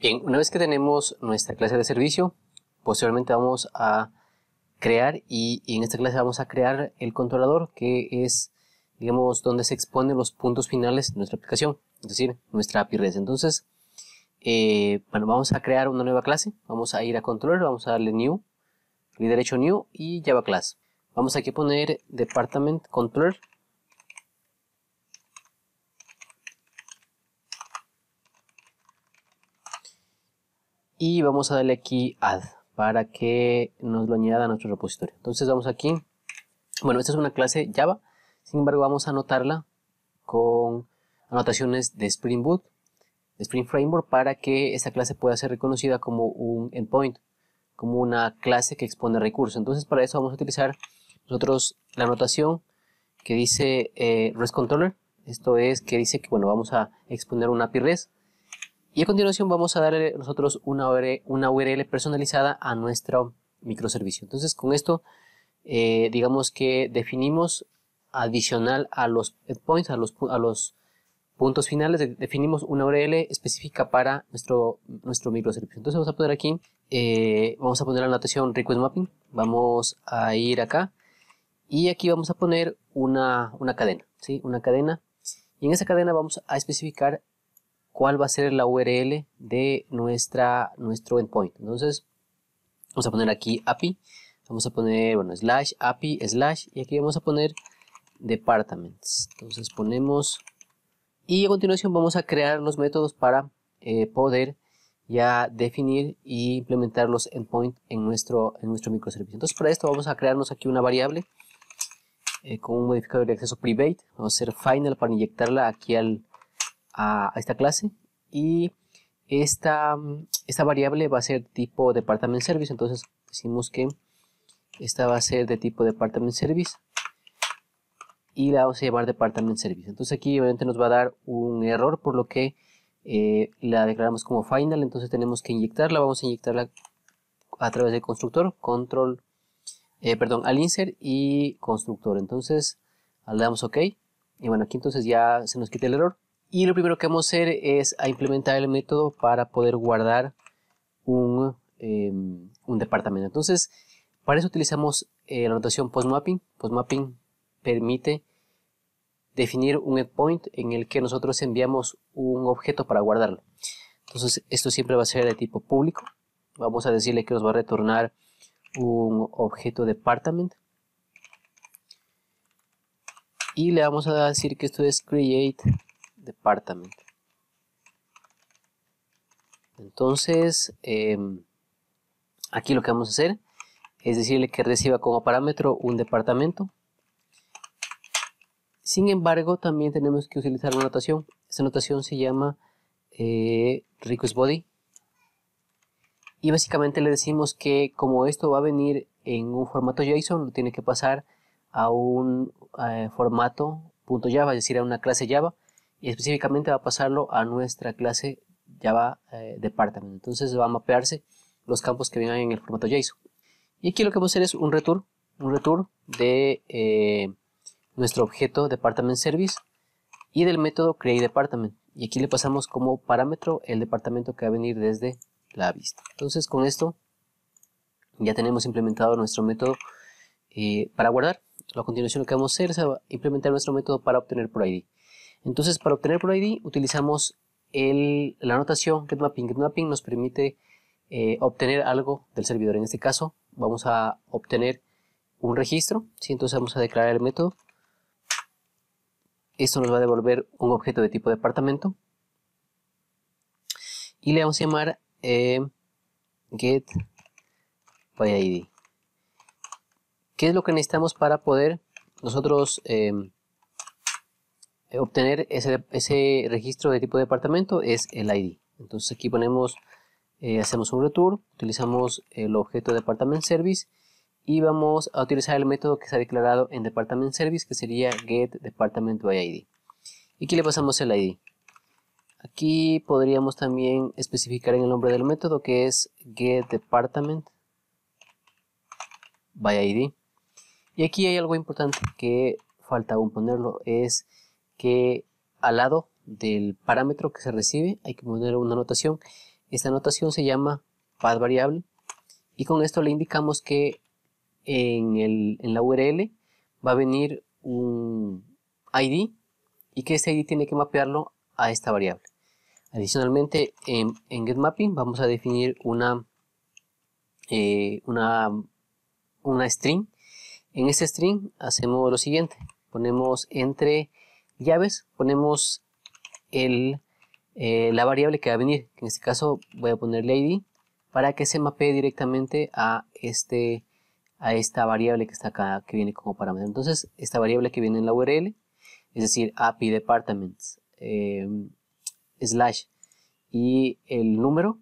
Bien, una vez que tenemos nuestra clase de servicio, posteriormente vamos a crear y, en esta clase vamos a crear el controlador que es, digamos, donde se exponen los puntos finales de nuestra aplicación, es decir, nuestra API REST. Entonces, eh, bueno, vamos a crear una nueva clase, vamos a ir a controller, vamos a darle new, clic derecho new y Java class. Vamos aquí a poner department controller y vamos a darle aquí add para que nos lo añada a nuestro repositorio. Entonces vamos aquí. Bueno, esta es una clase Java. Sin embargo, vamos a anotarla con anotaciones de Spring Boot, de Spring Framework, para que esta clase pueda ser reconocida como un endpoint, como una clase que expone recursos. Entonces, para eso vamos a utilizar nosotros la anotación que dice eh, REST Controller. Esto es que dice que, bueno, vamos a exponer un API REST y a continuación vamos a darle nosotros una URL, una URL personalizada a nuestro microservicio. Entonces con esto eh, digamos que definimos adicional a los endpoints, a los, a los puntos finales, definimos una URL específica para nuestro, nuestro microservicio. Entonces vamos a poner aquí, eh, vamos a poner la anotación request mapping, vamos a ir acá y aquí vamos a poner una, cadena, ¿sí? una cadena y en esa cadena vamos a especificar cuál va a ser la URL de nuestra, nuestro endpoint. Entonces, vamos a poner aquí API, vamos a poner, bueno, slash, API, slash, y aquí vamos a poner departments. Entonces ponemos, y a continuación vamos a crear los métodos para eh, poder ya definir e implementar los endpoints en nuestro, en nuestro microservicio. Entonces para esto vamos a crearnos aquí una variable eh, con un modificador de acceso private. Vamos a hacer final para inyectarla aquí al, a, esta clase y esta, esta variable va a ser tipo department service, entonces decimos que esta va a ser de tipo department service y la vamos a llamar department service. Entonces aquí obviamente nos va a dar un error por lo que eh, la declaramos como final, entonces tenemos que inyectarla, vamos a inyectarla a través del constructor, control, eh, perdón, al insert y constructor. Entonces le damos ok y bueno aquí entonces ya se nos quita el error y lo primero que vamos a hacer es a implementar el método para poder guardar un, em, departamento. Entonces, para eso utilizamos eh, la notación postmapping. Postmapping permite definir un endpoint en el que nosotros enviamos un objeto para guardarlo. Entonces, esto siempre va a ser de tipo público. Vamos a decirle que nos va a retornar un objeto department. Y le vamos a decir que esto es create departamento Entonces, em, aquí lo que vamos a hacer es decirle que reciba como parámetro un departamento. Sin embargo, también tenemos que utilizar una notación. Esta notación se llama eh, request body. Y básicamente le decimos que como esto va a venir en un formato JSON, lo tiene que pasar a un eh, formato .java, es decir, a una clase Java y específicamente va a pasarlo a nuestra clase Java eh, Department. Entonces va a mapearse los campos que vienen en el formato JSON. Y aquí lo que vamos a hacer es un return, un return de eh, nuestro objeto Department Service y del método create Y aquí le pasamos como parámetro el departamento que va a venir desde la vista. Entonces con esto ya tenemos implementado nuestro método eh, para guardar. A continuación lo que vamos a hacer es implementar nuestro método para obtener por ID. Entonces, para obtener por ID utilizamos la anotación getMapping. GetMapping nos permite eh, obtener algo del servidor. En este caso, vamos a obtener un registro. Entonces, vamos a declarar el método. Esto nos va a devolver un objeto de tipo departamento. Y le vamos a llamar eh, get ¿Qué es lo que necesitamos para poder nosotros em, eh, obtener ese, registro de tipo de departamento es el ID. Entonces aquí ponemos, eh, hacemos un return utilizamos el objeto department service y vamos a utilizar el método que se ha declarado en department service que sería get department by ID. Y aquí le pasamos el ID. Aquí podríamos también especificar en el nombre del método que es get department by ID. Y aquí hay algo importante que falta aún ponerlo, es que al lado del parámetro que se recibe hay que poner una anotación. Esta anotación se llama path variable y con esto le indicamos que en, la URL va a venir un ID y que ese ID tiene que mapearlo a esta variable. Adicionalmente, en, en getMapping vamos a definir una, eh, una, una string. En este string hacemos lo siguiente. Ponemos entre ya ves, ponemos eh, la variable que va a venir, en este caso voy a ponerle id, para que se mapee directamente a, este, a esta variable que está acá, que viene como parámetro. Entonces, esta variable que viene en la URL, es decir, API departments, em, slash, y el número,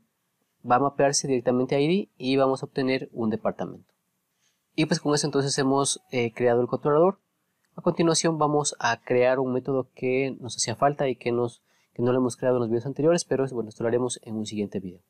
va a mapearse directamente a ID y vamos a obtener un departamento. Y pues con eso entonces hemos eh, creado el controlador a continuación vamos a crear un método que nos hacía falta y que, no lo hemos creado en los videos anteriores, pero bueno, esto lo haremos en un siguiente video.